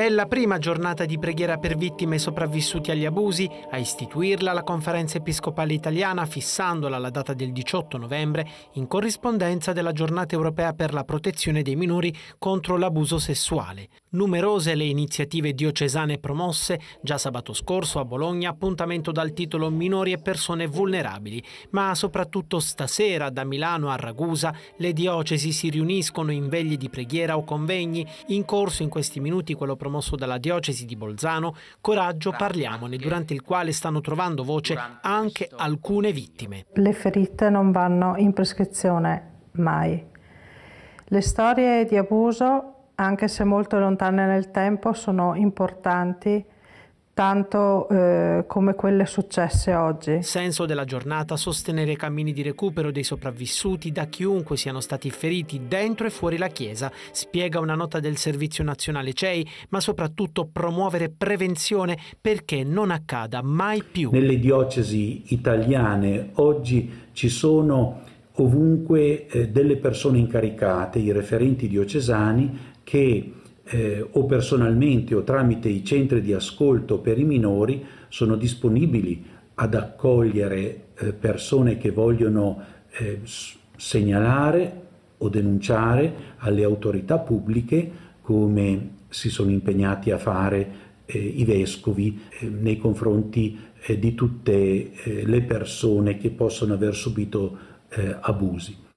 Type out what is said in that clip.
È la prima giornata di preghiera per vittime sopravvissuti agli abusi a istituirla la Conferenza Episcopale Italiana fissandola alla data del 18 novembre in corrispondenza della giornata europea per la protezione dei minori contro l'abuso sessuale. Numerose le iniziative diocesane promosse, già sabato scorso a Bologna appuntamento dal titolo Minori e persone vulnerabili, ma soprattutto stasera da Milano a Ragusa le diocesi si riuniscono in veglie di preghiera o convegni, in corso in questi minuti quello promosso promosso dalla diocesi di Bolzano, Coraggio Parliamone, durante il quale stanno trovando voce anche alcune vittime. Le ferite non vanno in prescrizione mai. Le storie di abuso, anche se molto lontane nel tempo, sono importanti tanto eh, come quelle successe oggi. Senso della giornata sostenere i cammini di recupero dei sopravvissuti da chiunque siano stati feriti dentro e fuori la Chiesa, spiega una nota del Servizio Nazionale CEI, ma soprattutto promuovere prevenzione perché non accada mai più. Nelle diocesi italiane oggi ci sono ovunque eh, delle persone incaricate, i referenti diocesani, che eh, o personalmente o tramite i centri di ascolto per i minori sono disponibili ad accogliere eh, persone che vogliono eh, segnalare o denunciare alle autorità pubbliche come si sono impegnati a fare eh, i vescovi eh, nei confronti eh, di tutte le persone che possono aver subito abusi.